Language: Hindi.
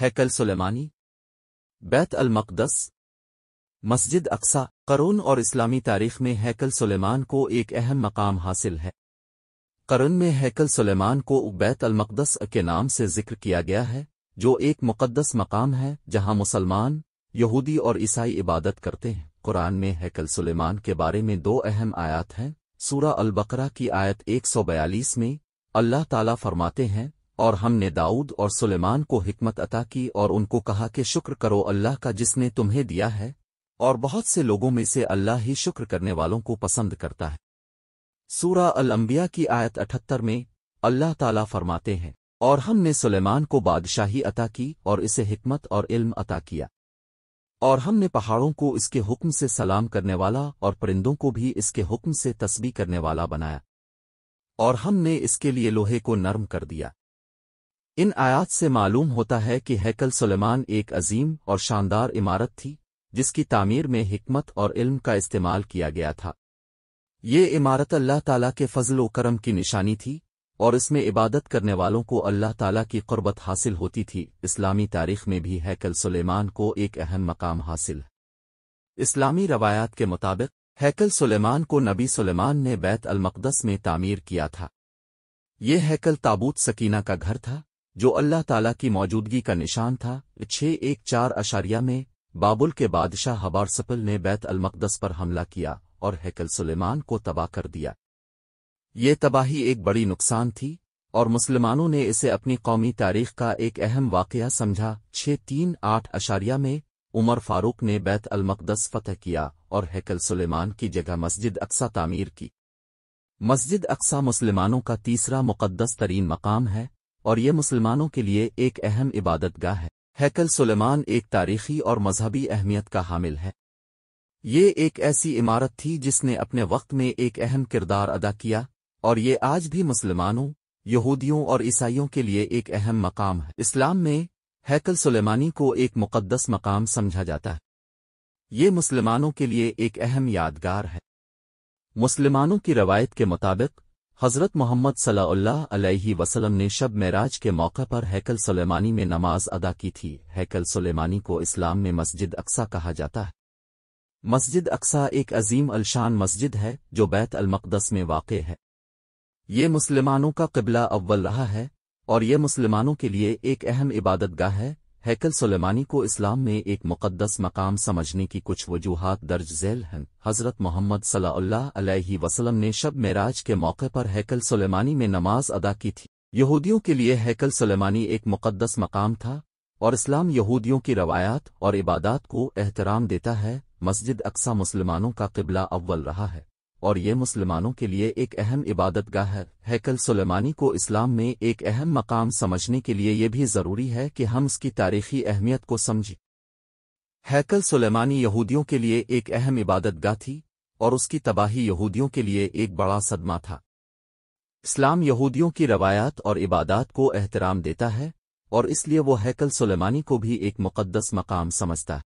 हैकल सुलेमानी बैत अलमकदस मस्जिद अक्सा करुन और इस्लामी तारीख में हैकल सुलेमान को एक अहम मकाम हासिल है करन में हैकल सुलेमान को उबैत अलमकदस के नाम से जिक्र किया गया है जो एक मुक़दस मकाम है जहां मुसलमान यहूदी और ईसाई इबादत करते हैं कुरान में हैकल सुलेमान के बारे में दो अहम आयात हैं सूरा अलबकरा की आयत 142 में अल्लाह ताला फरमाते हैं और हमने दाऊद और सुलेमान को हिकमत अता की और उनको कहा कि शुक्र करो अल्लाह का जिसने तुम्हें दिया है और बहुत से लोगों में से अल्लाह ही शुक्र करने वालों को पसंद करता है सूरा अलंबिया की आयत अठहत्तर में अल्लाह ताला फरमाते हैं और हमने सुलेमान को बादशाही अता की और इसे हिकमत और इल्म अता किया और हमने पहाड़ों को इसके हुक्म से सलाम करने वाला और परिंदों को भी इसके हुक्म से तस्बी करने वाला बनाया और हमने इसके लिए लोहे को नर्म कर दिया इन आयात से मालूम होता है कि हैकल सुलेमान एक अजीम और शानदार इमारत थी जिसकी तामीर में हिकमत और इल्म का इस्तेमाल किया गया था ये इमारत अल्लाह ताला के फजल करम की निशानी थी और इसमें इबादत करने वालों को अल्लाह ताला की क़ुरबत हासिल होती थी इस्लामी तारीख में भी हैकल सुलेमान को एक अहम मकाम हासिल इस्लामी रवायात के मुताबिक हैकल सुलेमान को नबी सुलेमान ने बैत अलमकदस में तामीर किया था ये हैकल ताबूत सकीना का घर था जो अल्लाह ताला की मौजूदगी का निशान था छह एक चार अशारिया में बाबुल के बादशाह हबारसपल ने बैत अलमकदस पर हमला किया और हैकल सुलेमान को तबाह कर दिया ये तबाही एक बड़ी नुकसान थी और मुसलमानों ने इसे अपनी कौमी तारीख का एक अहम वाक़ समझा छह तीन आठ अशारिया में उमर फारूक ने बैत अलमकदस फतह किया और हैकल सुलेमान की जगह मस्जिद अक्सा तामीर की मस्जिद अक्सा मुसलमानों का तीसरा मुकदस तरीन मकाम है और ये मुसलमानों के लिए एक अहम इबादतगाह है हैकल सुलेमान एक तारीखी और मजहबी अहमियत का हामिल है ये एक ऐसी इमारत थी जिसने अपने वक्त में एक अहम किरदार अदा किया और ये आज भी मुसलमानों यहूदियों और ईसाइयों के लिए एक अहम मकाम है इस्लाम में हैकल सुलेमानी को एक मुकदस मकाम समझा जाता है ये मुसलमानों के लिए एक अहम यादगार है मुसलमानों की रवायत के मुताबिक हज़रत मोहम्मद सल्लल्लाहु अलैहि वसल्लम ने शब मेराज के मौके पर हैकल सुलेमानी में नमाज अदा की थी हैकल सुलेमानी को इस्लाम में मस्जिद अक्सा कहा जाता है मस्जिद अक्सा एक अजीम अलशान मस्जिद है जो बैत अलमकदस में वाक़ है ये मुसलमानों का कबला अव्वल रहा है और ये मुसलमानों के लिए एक अहम इबादतगाह है हैकल सुलेमानी को इस्लाम में एक मुकद्दस मकाम समझने की कुछ वजूहत दर्ज झेल हैं हज़रत मोहम्मद सल्लल्लाहु अलैहि वसल्लम ने शब मेराज के मौके पर हैकल सुलेमानी में नमाज अदा की थी यहूदियों के लिए हैकल सुलेमानी एक मुकद्दस मकाम था और इस्लाम यहूदियों की रवायात और इबादत को एहतराम देता है मस्जिद अक्सा मुसलमानों का किबला अव्वल रहा है और ये मुसलमानों के लिए एक अहम इबादतगाह है हैकल सुलेमानी को इस्लाम में एक अहम मकाम समझने के लिए ये भी ज़रूरी है कि हम इसकी तारीखी अहमियत को समझें हैकल सुलेमानी यहूदियों के लिए एक अहम इबादतगाह थी और उसकी तबाही यहूदियों के लिए एक बड़ा सदमा था इस्लाम यहूदियों की रवायात और इबादात को एहतराम देता है और इसलिए वो हैकल सुलेमानी को भी एक मुकद्दस मकाम समझता है